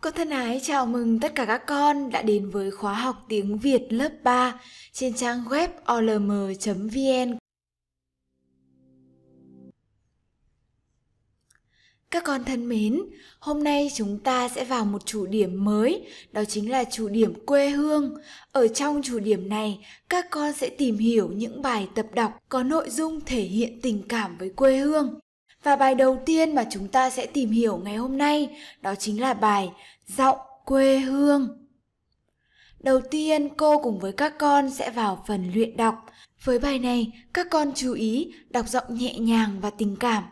Con thân ái chào mừng tất cả các con đã đến với khóa học tiếng Việt lớp 3 trên trang web olm.vn. Các con thân mến, hôm nay chúng ta sẽ vào một chủ điểm mới, đó chính là chủ điểm quê hương. Ở trong chủ điểm này, các con sẽ tìm hiểu những bài tập đọc có nội dung thể hiện tình cảm với quê hương. Và bài đầu tiên mà chúng ta sẽ tìm hiểu ngày hôm nay đó chính là bài Giọng quê hương. Đầu tiên cô cùng với các con sẽ vào phần luyện đọc. Với bài này, các con chú ý đọc giọng nhẹ nhàng và tình cảm.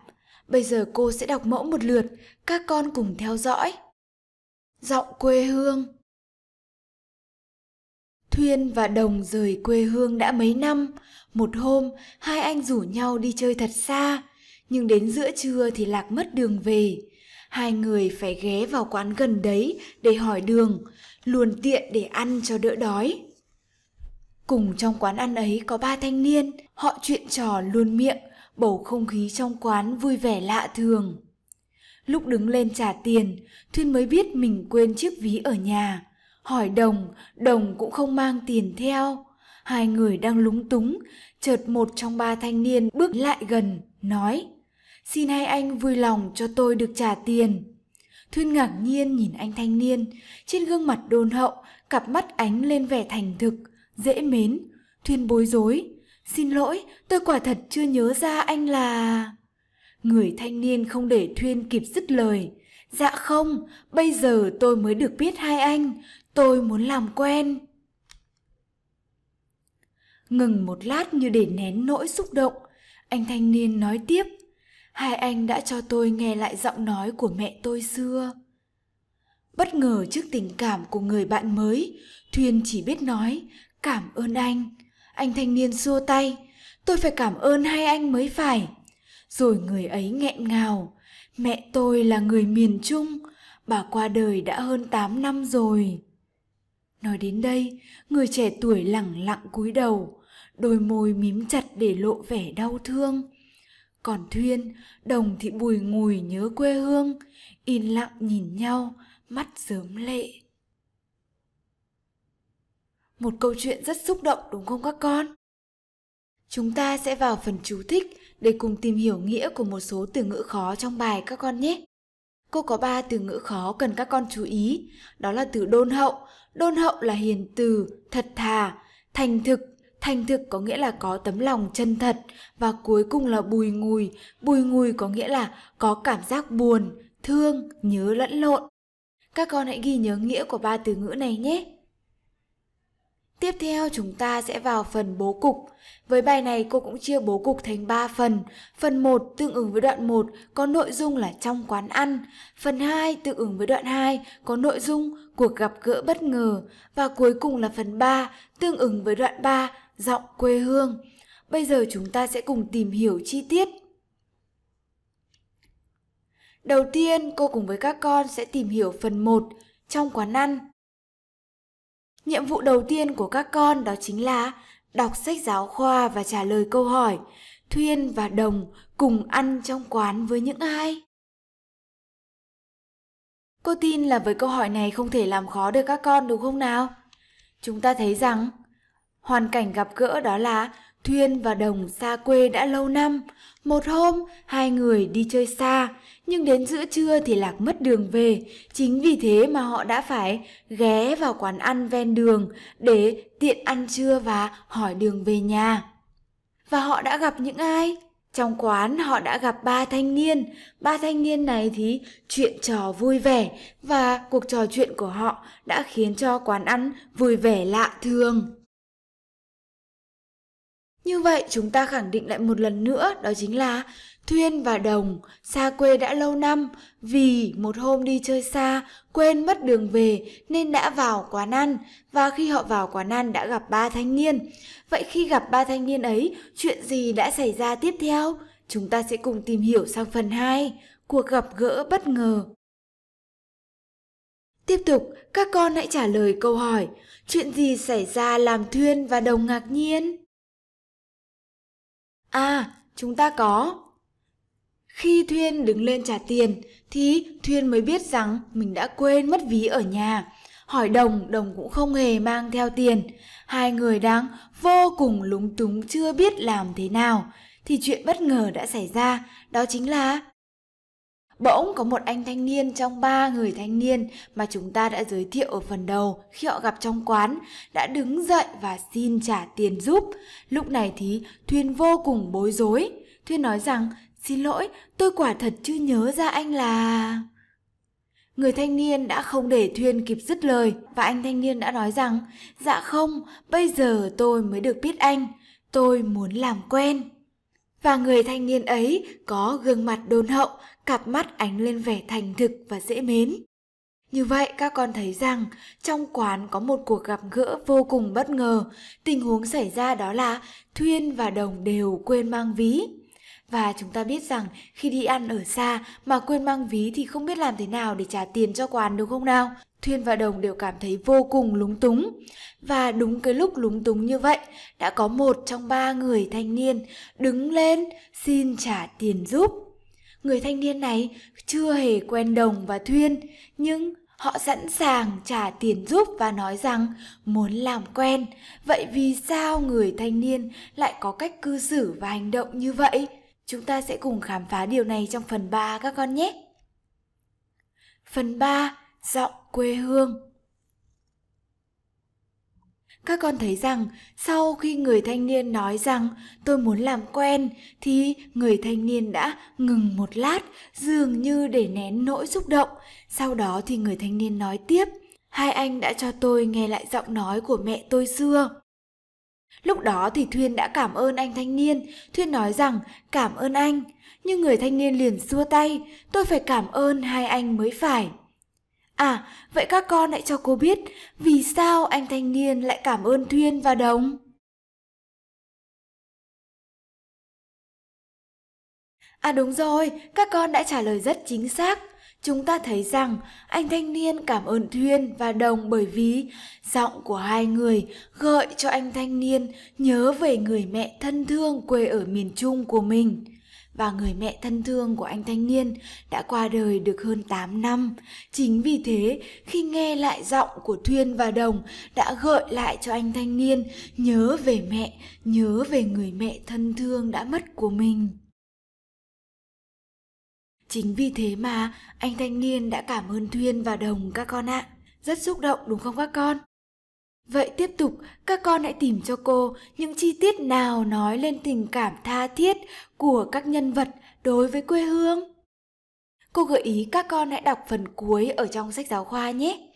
Bây giờ cô sẽ đọc mẫu một lượt, các con cùng theo dõi. Giọng quê hương Thuyên và Đồng rời quê hương đã mấy năm. Một hôm, hai anh rủ nhau đi chơi thật xa, nhưng đến giữa trưa thì lạc mất đường về. Hai người phải ghé vào quán gần đấy để hỏi đường, luồn tiện để ăn cho đỡ đói. Cùng trong quán ăn ấy có ba thanh niên, họ chuyện trò luôn miệng, bầu không khí trong quán vui vẻ lạ thường. Lúc đứng lên trả tiền, Thuyên mới biết mình quên chiếc ví ở nhà. Hỏi đồng, đồng cũng không mang tiền theo. Hai người đang lúng túng, chợt một trong ba thanh niên bước lại gần, nói Xin hai anh vui lòng cho tôi được trả tiền. Thuyên ngạc nhiên nhìn anh thanh niên, trên gương mặt đôn hậu, cặp mắt ánh lên vẻ thành thực, dễ mến. Thuyên bối rối, xin lỗi, tôi quả thật chưa nhớ ra anh là... Người thanh niên không để Thuyên kịp dứt lời. Dạ không, bây giờ tôi mới được biết hai anh, tôi muốn làm quen. Ngừng một lát như để nén nỗi xúc động, anh thanh niên nói tiếp hai anh đã cho tôi nghe lại giọng nói của mẹ tôi xưa. Bất ngờ trước tình cảm của người bạn mới, Thuyền chỉ biết nói, cảm ơn anh. Anh thanh niên xua tay, tôi phải cảm ơn hai anh mới phải. Rồi người ấy nghẹn ngào, mẹ tôi là người miền Trung, bà qua đời đã hơn tám năm rồi. Nói đến đây, người trẻ tuổi lẳng lặng cúi đầu, đôi môi mím chặt để lộ vẻ đau thương còn thuyên đồng thì bùi ngùi nhớ quê hương in lặng nhìn nhau mắt sớm lệ một câu chuyện rất xúc động đúng không các con chúng ta sẽ vào phần chú thích để cùng tìm hiểu nghĩa của một số từ ngữ khó trong bài các con nhé cô có ba từ ngữ khó cần các con chú ý đó là từ đôn hậu đôn hậu là hiền từ thật thà thành thực Thành thực có nghĩa là có tấm lòng chân thật và cuối cùng là bùi ngùi. Bùi ngùi có nghĩa là có cảm giác buồn, thương, nhớ lẫn lộn. Các con hãy ghi nhớ nghĩa của ba từ ngữ này nhé. Tiếp theo chúng ta sẽ vào phần bố cục. Với bài này cô cũng chia bố cục thành 3 phần. Phần 1 tương ứng với đoạn 1 có nội dung là trong quán ăn. Phần 2 tương ứng với đoạn 2 có nội dung cuộc gặp gỡ bất ngờ. Và cuối cùng là phần 3 tương ứng với đoạn 3 giọng quê hương. Bây giờ chúng ta sẽ cùng tìm hiểu chi tiết. Đầu tiên, cô cùng với các con sẽ tìm hiểu phần 1 trong quán ăn. Nhiệm vụ đầu tiên của các con đó chính là đọc sách giáo khoa và trả lời câu hỏi Thuyên và Đồng cùng ăn trong quán với những ai? Cô tin là với câu hỏi này không thể làm khó được các con đúng không nào? Chúng ta thấy rằng Hoàn cảnh gặp gỡ đó là Thuyên và Đồng xa quê đã lâu năm. Một hôm, hai người đi chơi xa, nhưng đến giữa trưa thì lạc mất đường về. Chính vì thế mà họ đã phải ghé vào quán ăn ven đường để tiện ăn trưa và hỏi đường về nhà. Và họ đã gặp những ai? Trong quán họ đã gặp ba thanh niên, ba thanh niên này thì chuyện trò vui vẻ và cuộc trò chuyện của họ đã khiến cho quán ăn vui vẻ lạ thường. Như vậy chúng ta khẳng định lại một lần nữa đó chính là Thuyên và Đồng xa quê đã lâu năm vì một hôm đi chơi xa quên mất đường về nên đã vào quán ăn và khi họ vào quán ăn đã gặp ba thanh niên. Vậy khi gặp ba thanh niên ấy, chuyện gì đã xảy ra tiếp theo? Chúng ta sẽ cùng tìm hiểu sang phần 2, cuộc gặp gỡ bất ngờ. Tiếp tục, các con hãy trả lời câu hỏi, chuyện gì xảy ra làm Thuyên và Đồng ngạc nhiên? À, chúng ta có. Khi Thuyên đứng lên trả tiền thì Thuyên mới biết rằng mình đã quên mất ví ở nhà. Hỏi Đồng, Đồng cũng không hề mang theo tiền. Hai người đang vô cùng lúng túng chưa biết làm thế nào. Thì chuyện bất ngờ đã xảy ra, đó chính là Bỗng có một anh thanh niên trong ba người thanh niên mà chúng ta đã giới thiệu ở phần đầu khi họ gặp trong quán đã đứng dậy và xin trả tiền giúp. Lúc này thì Thuyên vô cùng bối rối. Thuyên nói rằng Xin lỗi, tôi quả thật chưa nhớ ra anh là... Người thanh niên đã không để Thuyên kịp dứt lời và anh thanh niên đã nói rằng Dạ không, bây giờ tôi mới được biết anh, tôi muốn làm quen. Và người thanh niên ấy có gương mặt đôn hậu, cặp mắt ánh lên vẻ thành thực và dễ mến. Như vậy các con thấy rằng trong quán có một cuộc gặp gỡ vô cùng bất ngờ. Tình huống xảy ra đó là Thuyên và Đồng đều quên mang ví. Và chúng ta biết rằng khi đi ăn ở xa mà quên mang ví thì không biết làm thế nào để trả tiền cho quán đúng không nào? Thuyên và Đồng đều cảm thấy vô cùng lúng túng. Và đúng cái lúc lúng túng như vậy, đã có một trong ba người thanh niên đứng lên xin trả tiền giúp. Người thanh niên này chưa hề quen Đồng và Thuyên, nhưng họ sẵn sàng trả tiền giúp và nói rằng muốn làm quen. Vậy vì sao người thanh niên lại có cách cư xử và hành động như vậy? Chúng ta sẽ cùng khám phá điều này trong phần 3 các con nhé. Phần 3, giọng quê hương các con thấy rằng sau khi người thanh niên nói rằng tôi muốn làm quen thì người thanh niên đã ngừng một lát dường như để nén nỗi xúc động sau đó thì người thanh niên nói tiếp hai anh đã cho tôi nghe lại giọng nói của mẹ tôi xưa lúc đó thì thuyên đã cảm ơn anh thanh niên thuyên nói rằng cảm ơn anh nhưng người thanh niên liền xua tay tôi phải cảm ơn hai anh mới phải À, vậy các con hãy cho cô biết vì sao anh thanh niên lại cảm ơn Thuyên và Đồng. À đúng rồi, các con đã trả lời rất chính xác. Chúng ta thấy rằng anh thanh niên cảm ơn Thuyên và Đồng bởi vì giọng của hai người gợi cho anh thanh niên nhớ về người mẹ thân thương quê ở miền Trung của mình và người mẹ thân thương của anh thanh niên đã qua đời được hơn 8 năm. Chính vì thế, khi nghe lại giọng của Thuyên và Đồng đã gợi lại cho anh thanh niên nhớ về mẹ, nhớ về người mẹ thân thương đã mất của mình. Chính vì thế mà anh thanh niên đã cảm ơn Thuyên và Đồng các con ạ. Rất xúc động đúng không các con? Vậy tiếp tục, các con hãy tìm cho cô những chi tiết nào nói lên tình cảm tha thiết của các nhân vật đối với quê hương. Cô gợi ý các con hãy đọc phần cuối ở trong sách giáo khoa nhé.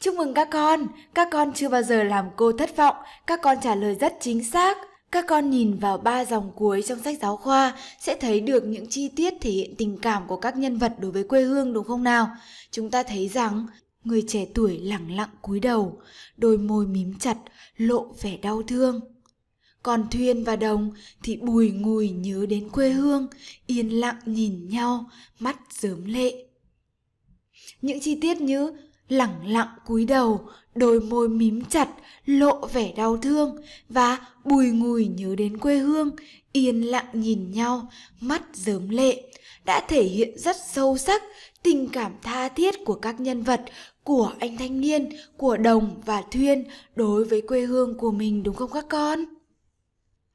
Chúc mừng các con, các con chưa bao giờ làm cô thất vọng, các con trả lời rất chính xác. Các con nhìn vào ba dòng cuối trong sách giáo khoa sẽ thấy được những chi tiết thể hiện tình cảm của các nhân vật đối với quê hương đúng không nào? Chúng ta thấy rằng người trẻ tuổi lẳng lặng cúi đầu, đôi môi mím chặt, lộ vẻ đau thương. Còn Thuyên và Đồng thì bùi ngùi nhớ đến quê hương, yên lặng nhìn nhau, mắt dớm lệ. Những chi tiết như lẳng lặng cúi đầu, đôi môi mím chặt, lộ vẻ đau thương và bùi ngùi nhớ đến quê hương, yên lặng nhìn nhau, mắt dớm lệ đã thể hiện rất sâu sắc tình cảm tha thiết của các nhân vật, của anh thanh niên, của Đồng và Thuyên đối với quê hương của mình đúng không các con?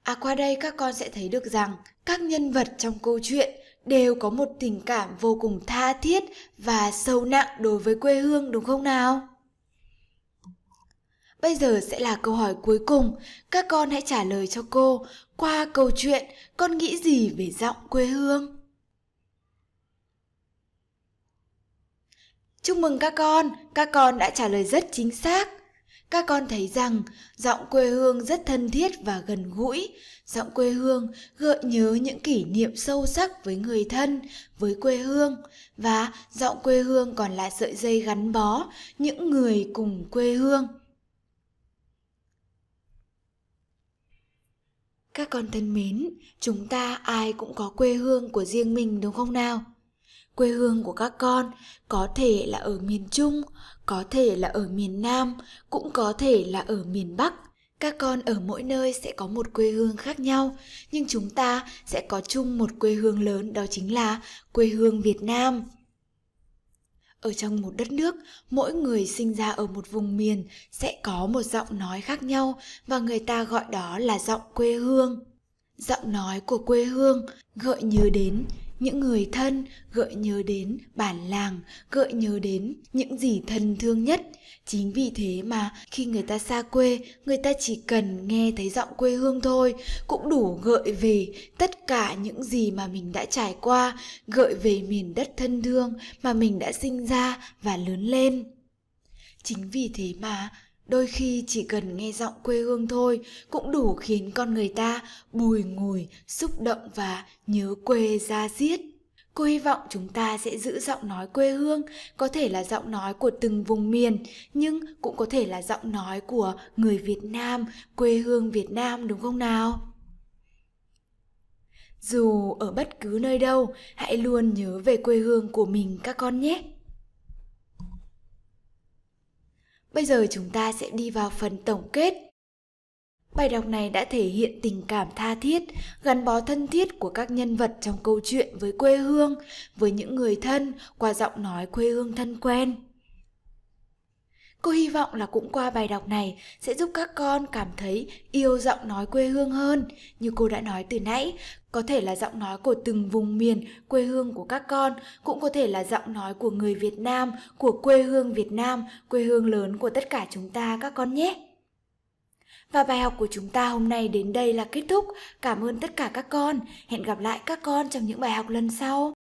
À qua đây các con sẽ thấy được rằng các nhân vật trong câu chuyện đều có một tình cảm vô cùng tha thiết và sâu nặng đối với quê hương đúng không nào? Bây giờ sẽ là câu hỏi cuối cùng, các con hãy trả lời cho cô qua câu chuyện con nghĩ gì về giọng quê hương? Chúc mừng các con, các con đã trả lời rất chính xác. Các con thấy rằng giọng quê hương rất thân thiết và gần gũi, giọng quê hương gợi nhớ những kỷ niệm sâu sắc với người thân, với quê hương và giọng quê hương còn là sợi dây gắn bó những người cùng quê hương. Các con thân mến, chúng ta ai cũng có quê hương của riêng mình đúng không nào? quê hương của các con có thể là ở miền trung có thể là ở miền nam cũng có thể là ở miền bắc các con ở mỗi nơi sẽ có một quê hương khác nhau nhưng chúng ta sẽ có chung một quê hương lớn đó chính là quê hương việt nam ở trong một đất nước mỗi người sinh ra ở một vùng miền sẽ có một giọng nói khác nhau và người ta gọi đó là giọng quê hương giọng nói của quê hương gợi nhớ đến những người thân gợi nhớ đến bản làng gợi nhớ đến những gì thân thương nhất chính vì thế mà khi người ta xa quê người ta chỉ cần nghe thấy giọng quê hương thôi cũng đủ gợi về tất cả những gì mà mình đã trải qua gợi về miền đất thân thương mà mình đã sinh ra và lớn lên chính vì thế mà Đôi khi chỉ cần nghe giọng quê hương thôi cũng đủ khiến con người ta bùi ngùi, xúc động và nhớ quê ra diết. Cô hy vọng chúng ta sẽ giữ giọng nói quê hương, có thể là giọng nói của từng vùng miền, nhưng cũng có thể là giọng nói của người Việt Nam, quê hương Việt Nam đúng không nào? Dù ở bất cứ nơi đâu, hãy luôn nhớ về quê hương của mình các con nhé. Bây giờ chúng ta sẽ đi vào phần tổng kết. Bài đọc này đã thể hiện tình cảm tha thiết, gắn bó thân thiết của các nhân vật trong câu chuyện với quê hương, với những người thân qua giọng nói quê hương thân quen. Cô hy vọng là cũng qua bài đọc này sẽ giúp các con cảm thấy yêu giọng nói quê hương hơn. Như cô đã nói từ nãy, có thể là giọng nói của từng vùng miền quê hương của các con, cũng có thể là giọng nói của người Việt Nam, của quê hương Việt Nam, quê hương lớn của tất cả chúng ta các con nhé. Và bài học của chúng ta hôm nay đến đây là kết thúc. Cảm ơn tất cả các con. Hẹn gặp lại các con trong những bài học lần sau.